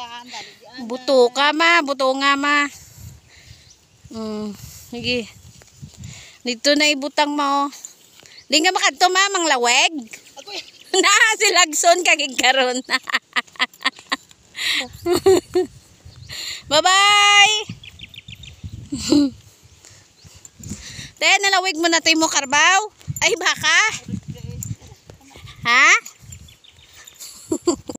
Ah. Buto ka ma, buto nga ma. Mm, sige. Dito na ibutang mo. Oh. Di ka makadto ma, mang laweg. na, si Lagson kagigkaroon. Bye-bye! Tayo, nalawig mo na ito mo, karbaw. Ay, baka.